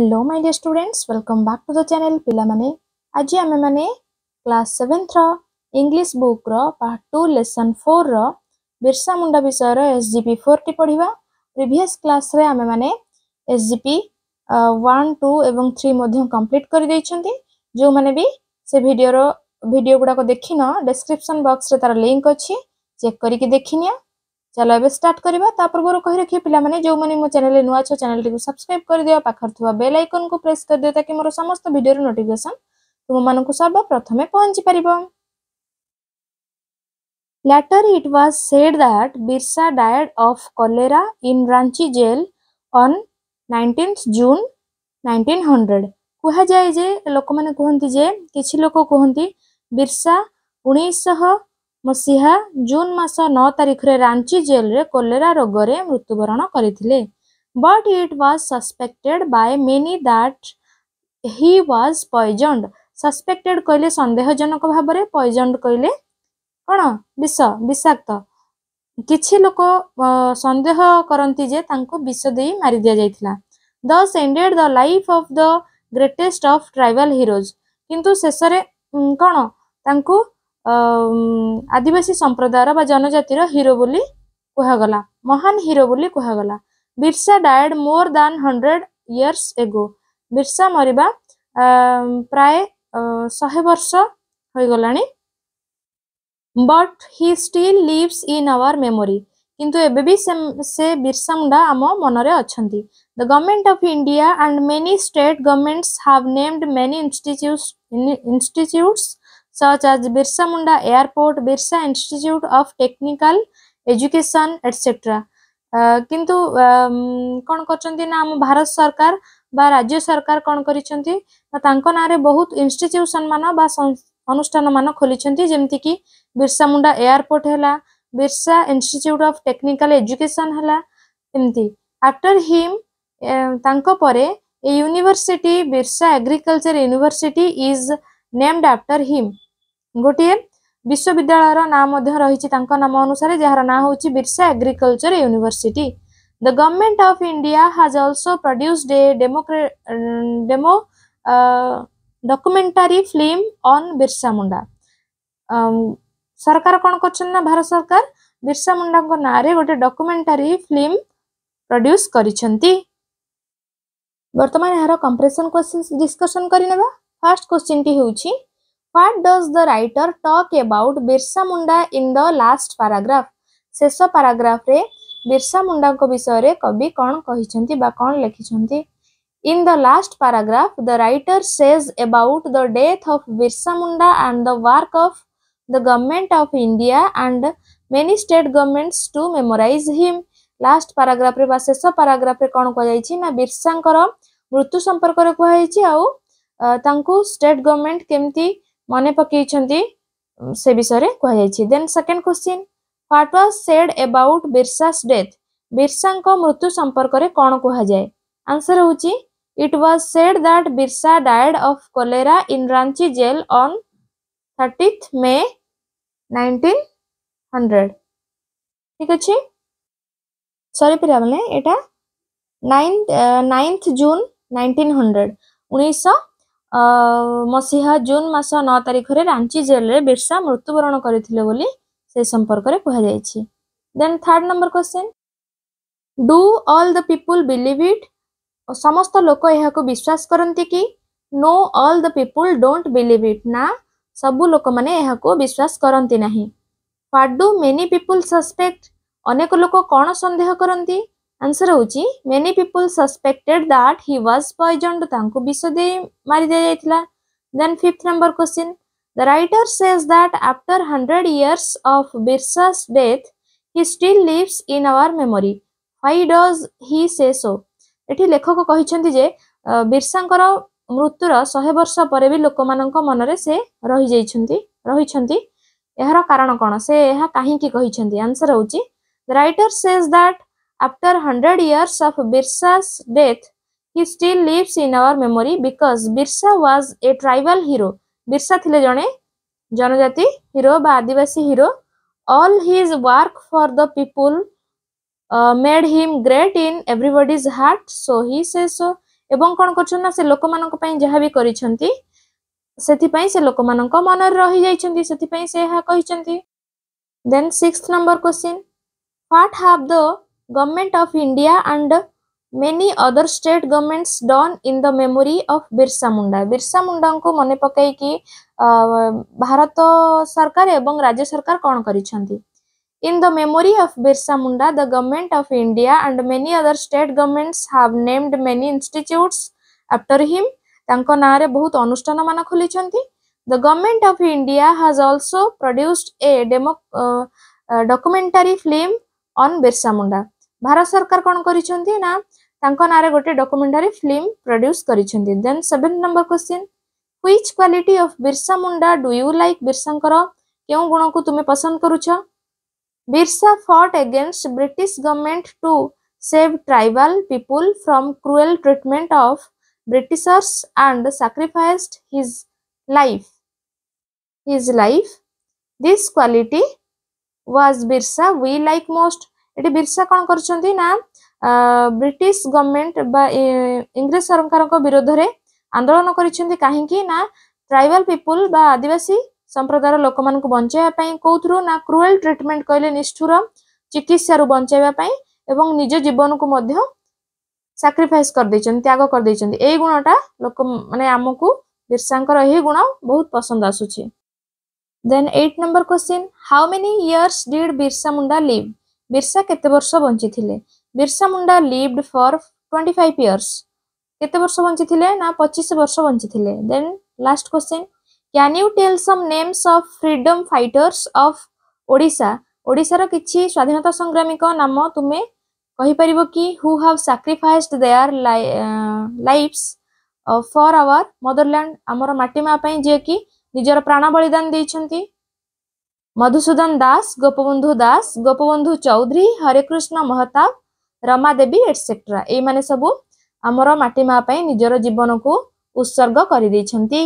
Hello my dear students welcome back to the channel ପିଲାମାନେ ଆଜି ଆମେମାନେ କ୍ଲାସ୍ ସେଭେନ୍ଥର ଇଂଲିଶ ବୁକ୍ର ପାର୍ଟ ଟୁ ଲେସନ୍ ଫୋର୍ର ବିର୍ସା ମୁଣ୍ଡା ବିଷୟର ଏସ୍ ଜି ପି ଫୋର୍ଟି ପଢ଼ିବା ପ୍ରିଭିୟସ୍ କ୍ଲାସ୍ରେ ଆମେମାନେ S G P one two ଏବଂ ଥ୍ରୀ ମଧ୍ୟ କମ୍ପ୍ଲିଟ୍ କରିଦେଇଛନ୍ତି ଯେଉଁମାନେ ବି ସେ ଭିଡ଼ିଓର ଭିଡ଼ିଓ ଗୁଡ଼ାକ ଦେଖିନ ଡେସ୍କ୍ରିପସନ୍ ବକ୍ସରେ ତା'ର ଲିଙ୍କ୍ ଅଛି ଚେକ୍ କରିକି ଦେଖିନିଅ चलो एवं स्टार्ट करवा पूर्व कही रखिए पाने जो मैंने मो चेल नुआ छो चेल टी सब्सक्राइब कर दिव पाखर थोड़ा बेल आइकन को प्रेस कर दिव ताकि मोर समस्त भिडर नोटिकेसन तुम मान सर्वप्रथमें पहुंची पार later it was said that Birsa died of cholera in Ranchi jail on nineteenth June nineteen कह जाए जे लोक मैंने कहते कि लोक कहते बिरसा उन्नीसश ମସିହା ଜୁନ୍ ମାସ ନଅ ତାରିଖରେ ରାଞ୍ଚି ଜେଲ୍ରେ କୋଲେରା ରୋଗରେ ମୃତ୍ୟୁବରଣ କରିଥିଲେ but it was suspected by many that he was poisoned suspected କହିଲେ ସନ୍ଦେହଜନକ ଭାବରେ ପଏଜଣ୍ଡ କହିଲେ କ'ଣ ବିଷ ବିଷାକ୍ତ କିଛି ଲୋକ ସନ୍ଦେହ କରନ୍ତି ଯେ ତାଙ୍କୁ ବିଷ ଦେଇ ମାରି ଦିଆଯାଇଥିଲା thus ended the life of the greatest of tribal heroes କିନ୍ତୁ ଶେଷରେ କ'ଣ ତାଙ୍କୁ আদিবাসী সম্প্রদায়ের বা জনজাতির হিরো বলে কুহগলা মহান হিরো বলে কুহগলা Birsa died more than hundred years ago Birsa মরিবা প্রায় ଶହେ ବର୍ଷ ହୋଇଗଲାଣି but he still lives in our memory କିନ୍ତୁ ଏବେ ବି ସେ ସେ ବିର୍ସା ମୁଣ୍ଡା ଆମ ମନରେ ଅଛନ୍ତି the government of India and many state governments have named many institutes institutes such as Birsa Munda Airport, Birsa Institute of Technical Education, etc. কিন্তু କ'ଣ କରିଛନ୍ତି ନା ଆମ ଭାରତ ସରକାର ବା ରାଜ୍ୟ ସରକାର କ'ଣ କରିଛନ୍ତି ନା ତାଙ୍କ ନାଁରେ ବହୁତ ଇନଷ୍ଟିଚ୍ୟୁସନ୍ ମାନ ବା ଅନୁଷ୍ଠାନ ମାନ ଖୋଲିଛନ୍ତି ଯେମିତିକି ବିର୍ସା ମୁଣ୍ଡା ଏୟାରପୋର୍ଟ ହେଲା Birsa institute of technical education ହେଲା ଏମିତି ଆଫ୍ଟର ହିମ୍ ତାଙ୍କ ପରେ a university Birsa agriculture university is named after him ଗୋଟିଏ ବିଶ୍ୱବିଦ୍ୟାଳୟର ନାଁ ମଧ୍ୟ ରହିଛି ତାଙ୍କ ନାମ ଅନୁସାରେ ଯାହାର ନାଁ ହେଉଛି Birsa agriculture university the government of India has also produced a ଡେମୋକ୍ରେ demo documentary film on Birsa Munda ସରକାର କ'ଣ କରିଛନ୍ତି ନା ଭାରତ ସରକାର ବିର୍ସା ମୁଣ୍ଡାଙ୍କ ନାଁରେ ଗୋଟେ ଡକୁମେଣ୍ଟାରୀ ଫିଲ୍ମ ପ୍ରଡ୍ୟୁସ୍ କରିଛନ୍ତି ବର୍ତ୍ତମାନ ଏହାର କମ୍ପ୍ରେସନ୍ କ୍ୱେଶ୍ଚିନ୍ ଡିସ୍କସନ୍ କରିନେବା ଫାର୍ଷ୍ଟ କ୍ୱେଶ୍ଚିନ୍ଟି ହେଉଛି What does the writer talk about Birsa Munda in the last paragraph? शेष पाराग्राफ बिरसा मुंडा विषय में कवि कौन कही कौन लिखिंट in the last paragraph the writer says about the death of Birsa Munda and the work of the government of India and many state governments to memorise him last पाराग्राफ्रे शेष पाराग्राफ्रे कौन कह बिरसा मृत्यु संपर्क कहु स्टेट गवर्नमेंट केमती ମନେ ପକାଇଛନ୍ତି ସେ ବିଷୟରେ କୁହାଯାଇଛି then second question what was said about Birsa's death ବିର୍ସାଙ୍କ ମୃତ୍ୟୁ ସମ୍ପର୍କରେ କ'ଣ କୁହାଯାଏ ଆନ୍ସର ହେଉଛି it was said that Birsa died of cholera in Ranchi jail on thirtieth May nineteen hundred ଠିକ୍ ଅଛି ସରି ପିଲାମାନେ ଏଇଟା nine ninth June nineteen hundred ଉଣେଇଶହ ମସିହା ଜୁନ୍ ମାସ ନଅ ତାରିଖରେ ରାଞ୍ଚି ଜେଲ୍ରେ ବିର୍ସା ମୃତ୍ୟୁବରଣ କରିଥିଲେ ବୋଲି ସେ ସମ୍ପର୍କରେ କୁହାଯାଇଛି then third number question do all the people believe it ସମସ୍ତ ଲୋକ ଏହାକୁ ବିଶ୍ୱାସ କରନ୍ତି କି no all the people don't believe it ନା ସବୁ ଲୋକମାନେ ଏହାକୁ ବିଶ୍ୱାସ କରନ୍ତି ନାହିଁ what do many people suspect ଅନେକ ଲୋକ କ'ଣ ସନ୍ଦେହ କରନ୍ତି ଆନ୍ସର୍ ହେଉଛି many people suspected that he was poisoned ତାଙ୍କୁ ବିଷ ଦେଇ ମାରି ଦିଆଯାଇଥିଲା then fifth number question the writer says that after hundred years of ବିର୍ସାସ୍ death he still lives in our memory why does he say so ଏଠି ଲେଖକ କହିଛନ୍ତି ଯେ ବିର୍ସାଙ୍କର ମୃତ୍ୟୁର ଶହେ ବର୍ଷ ପରେ ବି ଲୋକମାନଙ୍କ ମନରେ ସେ ରହିଯାଇଛନ୍ତି ରହିଛନ୍ତି ଏହାର କାରଣ କ'ଣ ସେ ଏହା କାହିଁକି କହିଛନ୍ତି ଆନ୍ସର୍ ହେଉଛି the writer says that After 100 years of Birsa's death, he still lives in our memory because Birsa was a tribal hero. Birsa thile jone जनजाति हिरो बा आदिवासी hero all his work for the people made him great in everybody's heart so he say so ଏବଂ କ'ଣ କରୁଛନ୍ତି ନା ସେ ଲୋକମାନଙ୍କ ପାଇଁ ଯାହା ବି କରିଛନ୍ତି ସେଥିପାଇଁ ସେ ଲୋକମାନଙ୍କ ମନରେ ରହିଯାଇଛନ୍ତି ସେଥିପାଇଁ ସେ ଏହା କହିଛନ୍ତି then six number question what have the Government of India and many other state governments done in the memory of Birsa Munda. Birsa Munda को मने पकाई कि भारत सरकार एवं राज्य सरकार कौन करिछंती In the memory of Birsa Munda, the government of India and many other state governments have named many institutes after him. ତାଙ୍କ ନାଁରେ ବହୁତ ଅନୁଷ୍ଠାନମାନ ଖୋଲିଛନ୍ତି the government of India has also produced a demo documentary film on Birsa Munda Bharat सरकार कौन करना गोटे documentary film produce कर then seven number question which quote of Birsa Munda do you like Birsa क्यों तुम पसंद करुछ Birsa fought against British government to save tribal people from cruel treatment of Britishers and sacrifice his life his life this quote was Birsa we like most ଏଠି ବିର୍ସା କ'ଣ କରିଛନ୍ତି ନା British government ବା ଇଂରେଜ ସରକାରଙ୍କ ବିରୋଧରେ ଆନ୍ଦୋଳନ କରିଛନ୍ତି କାହିଁକି ନା ଟ୍ରାଇବାଲ ପିପୁଲ ବା ଆଦିବାସୀ ସମ୍ପ୍ରଦାୟର ଲୋକମାନଙ୍କୁ ବଞ୍ଚାଇବା ପାଇଁ କେଉଁଥିରୁ ନା କ୍ରୁଏଲ ଟ୍ରିଟମେଣ୍ଟ କହିଲେ ନିଷ୍ଠୁର ଚିକିତ୍ସାରୁ ବଞ୍ଚାଇବା ପାଇଁ ଏବଂ ନିଜ ଜୀବନକୁ ମଧ୍ୟ ସାକ୍ରିଫାଇସ୍ କରିଦେଇଛନ୍ତି ତ୍ୟାଗ କରିଦେଇଛନ୍ତି ଏଇ ଗୁଣଟା ଲୋକ ମାନେ ଆମକୁ ବିର୍ସାଙ୍କର ଏହି ଗୁଣ ବହୁତ ପସନ୍ଦ ଆସୁଛି then eight number question how many years did Birsa Munda live Birsa କେତେ ବର୍ଷ ବଞ୍ଚିଥିଲେ Birsa Munda lived for twenty five years କେତେ ବର୍ଷ ବଞ୍ଚିଥିଲେ ନା ପଚିଶ ବର୍ଷ ବଞ୍ଚିଥିଲେ then last question can you tell some names of freedom fighters of Odisha ଓଡ଼ିଶାର କିଛି ସ୍ୱାଧୀନତା ସଂଗ୍ରାମୀଙ୍କ ନାମ ତୁମେ କହିପାରିବ କି who have sacrificed their lives for our motherland ଆମର ମାଟିମା ପାଇଁ ଯିଏକି ନିଜର ପ୍ରାଣ ବଳିଦାନ ଦେଇଛନ୍ତି मधुसूदन दास गोपन्धु दास गोपन्धु चौधरी हरेकृष्ण महताब रमा देवी एट्सेट्रा एम माहाँ निजर जीवन को उत्सर्ग गरिदेन्स